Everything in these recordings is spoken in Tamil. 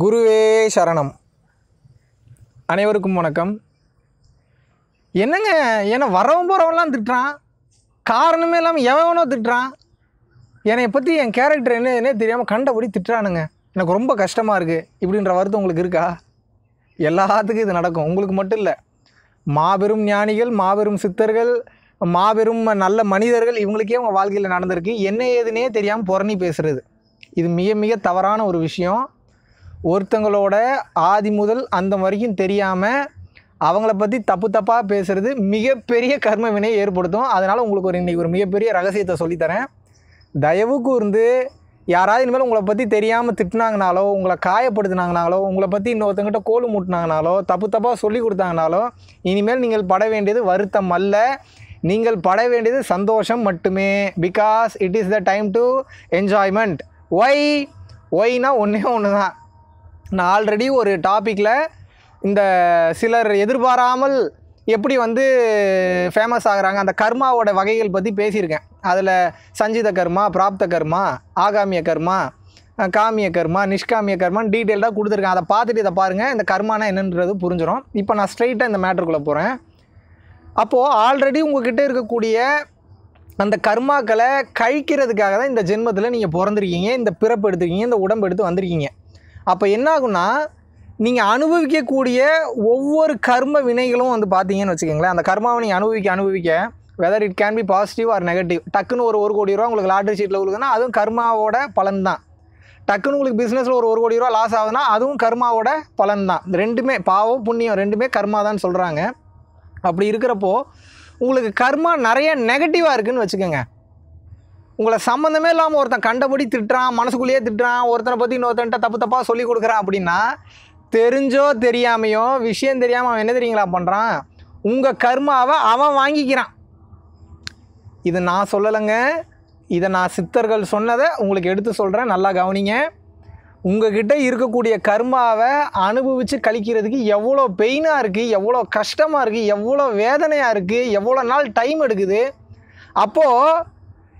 குருவே சரணம் அனைவருக்கும் வணக்கம் என்னங்க என்னை வரவும் போகிறவன்லாம் திட்டுறான் காரணமே இல்லாமல் எவனோ திட்டுறான் என்னை பற்றி என் கேரக்டர் என்னன்னே தெரியாமல் கண்டபடி திட்டுறானுங்க எனக்கு ரொம்ப கஷ்டமாக இருக்குது இப்படின்ற வருத்தம் உங்களுக்கு இருக்கா எல்லாத்துக்கும் இது நடக்கும் உங்களுக்கு மட்டும் இல்லை மாபெரும் ஞானிகள் மாபெரும் சித்தர்கள் மாபெரும் நல்ல மனிதர்கள் இவங்களுக்கே உங்கள் வாழ்க்கையில் நடந்திருக்கு என்ன ஏதுனே தெரியாமல் புறணி பேசுகிறது இது மிக மிக தவறான ஒரு விஷயம் ஒருத்தங்களோட ஆதி முதல் அந்த வரைக்கும் தெரியாமல் அவங்கள பற்றி தப்பு தப்பாக பேசுகிறது மிகப்பெரிய கர்ம வினையை ஏற்படுத்தும் அதனால் உங்களுக்கு ஒரு இன்றைக்கி ஒரு மிகப்பெரிய ரகசியத்தை சொல்லித்தரேன் தயவு கூர்ந்து யாராவது இனிமேல் உங்களை பற்றி தெரியாமல் திட்டினாங்கனாலோ உங்களை காயப்படுத்தினாங்கனாலோ உங்களை பற்றி இன்னொருத்தங்கிட்ட கோல் மூட்டினாங்கனாலோ தப்பு தப்பாக சொல்லி கொடுத்தாங்கனாலோ இனிமேல் நீங்கள் பட வேண்டியது வருத்தம் அல்ல நீங்கள் பட வேண்டியது சந்தோஷம் மட்டுமே because it is the time to enjoyment why ஒய்னா ஒன்றே ஒன்று தான் நான் ஆல்ரெடி ஒரு டாப்பிக்கில் இந்த சிலர் எதிர்பாராமல் எப்படி வந்து ஃபேமஸ் ஆகிறாங்க அந்த கர்மாவோட வகைகள் பற்றி பேசியிருக்கேன் அதில் சஞ்சித கர்மா பிராப்த கர்மா ஆகாமிய கர்மா காமிய கர்மா நிஷ்காமிய கர்மான்னு டீட்டெயில்டாக கொடுத்துருக்கேன் அதை பார்த்துட்டு இதை பாருங்கள் இந்த கர்மானா என்னன்றது புரிஞ்சிடும் இப்போ நான் ஸ்ட்ரைட்டாக இந்த மேட்ருக்குள்ளே போகிறேன் அப்போது ஆல்ரெடி உங்ககிட்ட இருக்கக்கூடிய அந்த கர்மாக்களை கழிக்கிறதுக்காக தான் இந்த ஜென்மத்தில் நீங்கள் பிறந்திருக்கீங்க இந்த பிறப்பு எடுத்துருக்கீங்க இந்த உடம்பு எடுத்து வந்திருக்கீங்க அப்போ என்ன ஆகும்னா நீங்கள் அனுபவிக்கக்கூடிய ஒவ்வொரு கர்ம வினைகளும் வந்து பார்த்தீங்கன்னு வச்சுக்கோங்களேன் அந்த கர்மாவை நீங்கள் அனுபவிக்க அனுபவிக்க whether it can be positive or negative டக்குன்னு ஒரு ஒரு கோடி ரூபா உங்களுக்கு லாட்ரி சீட்டில் விழுதுன்னா அதுவும் கர்மாவோட பலன் தான் டக்குன்னு உங்களுக்கு பிஸ்னஸில் ஒரு ஒரு கோடி ரூபா லாஸ் ஆகுதுன்னா அதுவும் கர்மாவோட பலன் தான் ரெண்டுமே பாவம் புண்ணியம் ரெண்டுமே கர்மா சொல்கிறாங்க அப்படி இருக்கிறப்போ உங்களுக்கு கர்மா நிறைய நெகட்டிவாக இருக்குதுன்னு வச்சுக்கோங்க உங்களை சம்மந்தமே இல்லாமல் ஒருத்தன் கண்டபடி திட்டுறான் மனசுக்குள்ளேயே திட்டுறான் ஒருத்தனை பற்றி இன்னொருத்தன்ட்ட தப்பு தப்பாக சொல்லி கொடுக்குறான் அப்படின்னா தெரிஞ்சோ தெரியாமையோ விஷயம் தெரியாமல் அவன் என்ன தெரியுங்களா பண்ணுறான் உங்கள் கர்மாவை அவன் வாங்கிக்கிறான் இது நான் சொல்லலைங்க இதை நான் சித்தர்கள் சொன்னதை உங்களுக்கு எடுத்து சொல்கிறேன் நல்லா கவனிங்க உங்ககிட்ட இருக்கக்கூடிய கர்மாவை அனுபவித்து கழிக்கிறதுக்கு எவ்வளோ பெயினாக இருக்குது எவ்வளோ கஷ்டமாக இருக்குது எவ்வளோ வேதனையாக இருக்குது எவ்வளோ நாள் டைம் எடுக்குது அப்போது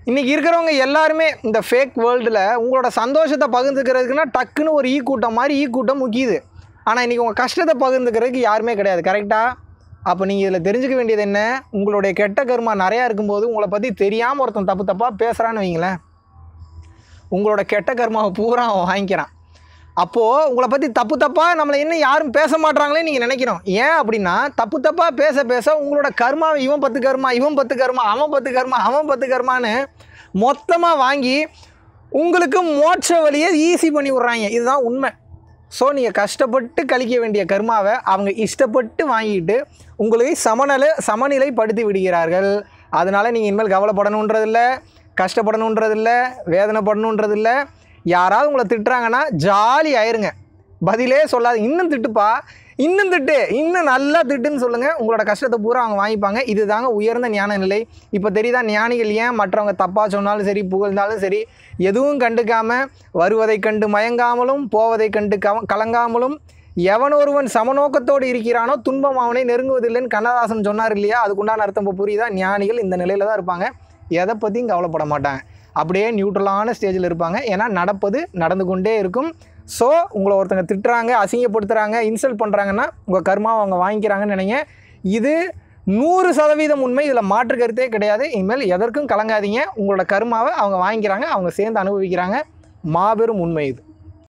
இன்றைக்கி இருக்கிறவங்க எல்லாருமே இந்த ஃபேக் வேர்ல்டில் உங்களோட சந்தோஷத்தை பகிர்ந்துக்கிறதுக்குன்னா டக்குன்னு ஒரு ஈ கூட்டம் மாதிரி ஈ கூட்டம் முக்கியது ஆனால் இன்றைக்கி உங்கள் கஷ்டத்தை பகிர்ந்துக்கிறதுக்கு யாருமே கிடையாது கரெக்டாக அப்போ நீங்கள் இதில் தெரிஞ்சுக்க வேண்டியது என்ன உங்களுடைய கெட்ட கருமா நிறையா இருக்கும்போது உங்களை பற்றி தெரியாமல் ஒருத்தன் தப்பு தப்பாக பேசுகிறான்னு வைங்களேன் உங்களோட கெட்ட கருமாவை பூரா அவன் வாங்கிக்கிறான் அப்போது உங்களை பற்றி தப்பு தப்பாக நம்மளை இன்னும் யாரும் பேச மாட்டாங்களே நீங்கள் நினைக்கிறோம் ஏன் அப்படின்னா தப்பு தப்பாக பேச பேச உங்களோட கர்மாவை இவன் பத்து கருமா இவன் பத்து கருமா அவன் பத்து கர்மா அவன் பத்து கர்மான்னு மொத்தமாக வாங்கி உங்களுக்கு மோட்ச வழியை ஈஸி பண்ணி விட்றாங்க இதுதான் உண்மை ஸோ நீங்கள் கஷ்டப்பட்டு கழிக்க வேண்டிய கர்மாவை அவங்க இஷ்டப்பட்டு வாங்கிட்டு உங்களை சமநிலை சமநிலைப்படுத்தி விடுகிறார்கள் அதனால் நீங்கள் இனிமேல் கவலைப்படணுன்றதில்லை கஷ்டப்படணுன்றதில்லை வேதனைப்படணுன்றதில்லை யாராவது உங்களை திட்டுறாங்கன்னா ஜாலி ஆயிருங்க பதிலே சொல்லாது இன்னும் திட்டுப்பா இன்னும் திட்டு இன்னும் நல்லா திட்டுன்னு சொல்லுங்கள் உங்களோட கஷ்டத்தை பூரா அவங்க வாங்கிப்பாங்க இது தாங்க உயர்ந்த ஞான நிலை இப்போ தெரியுதா ஞானிகள் ஏன் மற்றவங்க தப்பாக சொன்னாலும் சரி புகழ்ந்தாலும் சரி எதுவும் கண்டுக்காமல் வருவதை கண்டு மயங்காமலும் போவதை கண்டு கலங்காமலும் எவன் ஒருவன் சமநோக்கத்தோடு இருக்கிறானோ துன்பம் அவனை நெருங்குவதில்லைன்னு கண்ணதாசன் சொன்னார் இல்லையா அதுக்குண்டான அர்த்தம் இப்போ புரியுதா ஞானிகள் இந்த நிலையில் தான் இருப்பாங்க எதை பற்றியும் கவலைப்பட மாட்டாங்க அப்படியே நியூட்ரலான ஸ்டேஜில் இருப்பாங்க ஏன்னா நடப்பது நடந்து கொண்டே இருக்கும் ஸோ உங்களை ஒருத்தங்க திட்டுறாங்க அசிங்கப்படுத்துகிறாங்க இன்சல்ட் பண்ணுறாங்கன்னா உங்கள் கருமாவை அவங்க வாங்கிக்கிறாங்கன்னு நினைங்க இது நூறு சதவீதம் உண்மை இதில் மாற்று கருத்தே கிடையாது இனிமேல் எதற்கும் கலங்காதீங்க உங்களோட கருமாவை அவங்க வாங்கிக்கிறாங்க அவங்க சேர்ந்து அனுபவிக்கிறாங்க மாபெரும் உண்மை இது